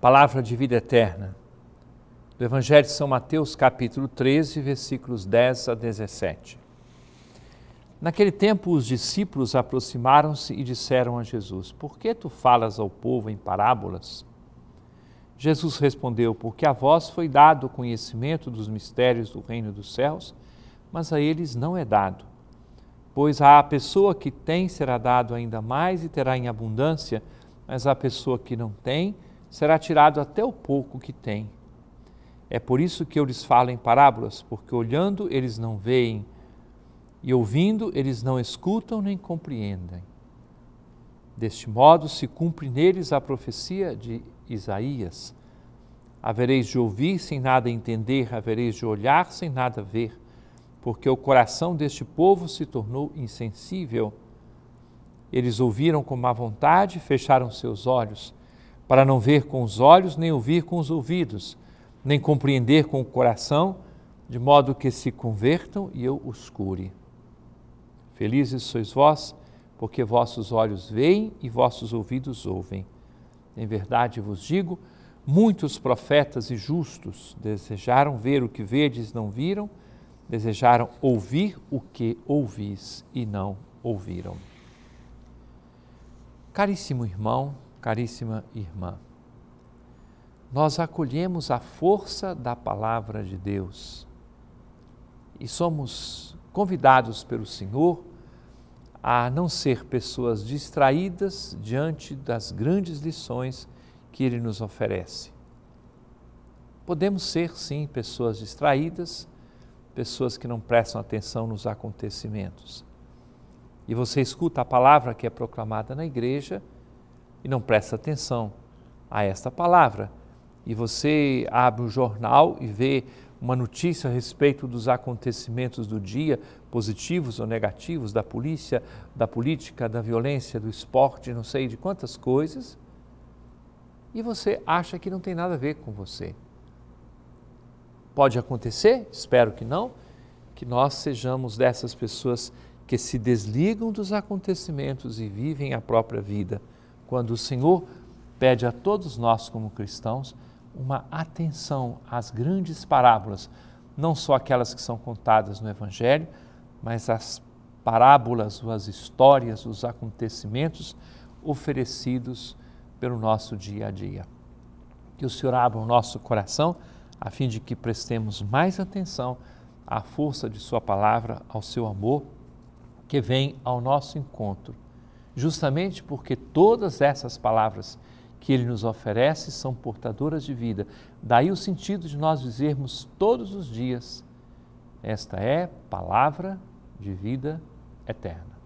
palavra de vida eterna, do Evangelho de São Mateus, capítulo 13, versículos 10 a 17. Naquele tempo, os discípulos aproximaram-se e disseram a Jesus: Por que tu falas ao povo em parábolas? Jesus respondeu: Porque a vós foi dado o conhecimento dos mistérios do reino dos céus, mas a eles não é dado. Pois à pessoa que tem será dado ainda mais e terá em abundância, mas à pessoa que não tem, será tirado até o pouco que tem. É por isso que eu lhes falo em parábolas, porque olhando eles não veem, e ouvindo eles não escutam nem compreendem. Deste modo se cumpre neles a profecia de Isaías: Havereis de ouvir sem nada entender, havereis de olhar sem nada ver, porque o coração deste povo se tornou insensível. Eles ouviram com má vontade, fecharam seus olhos para não ver com os olhos, nem ouvir com os ouvidos, nem compreender com o coração, de modo que se convertam e eu os cure. Felizes sois vós, porque vossos olhos veem e vossos ouvidos ouvem. Em verdade vos digo, muitos profetas e justos desejaram ver o que vedes não viram, desejaram ouvir o que ouvis e não ouviram. Caríssimo irmão, Caríssima irmã, nós acolhemos a força da palavra de Deus e somos convidados pelo Senhor a não ser pessoas distraídas diante das grandes lições que Ele nos oferece. Podemos ser, sim, pessoas distraídas, pessoas que não prestam atenção nos acontecimentos. E você escuta a palavra que é proclamada na igreja e não presta atenção a esta palavra. E você abre o jornal e vê uma notícia a respeito dos acontecimentos do dia, positivos ou negativos, da polícia, da política, da violência, do esporte, não sei de quantas coisas, e você acha que não tem nada a ver com você. Pode acontecer, espero que não, que nós sejamos dessas pessoas que se desligam dos acontecimentos e vivem a própria vida quando o Senhor pede a todos nós, como cristãos, uma atenção às grandes parábolas, não só aquelas que são contadas no Evangelho, mas as parábolas, as histórias, os acontecimentos oferecidos pelo nosso dia a dia. Que o Senhor abra o nosso coração a fim de que prestemos mais atenção à força de Sua palavra, ao seu amor que vem ao nosso encontro justamente porque todas essas palavras que ele nos oferece são portadoras de vida. Daí o sentido de nós dizermos todos os dias: esta é palavra de vida eterna.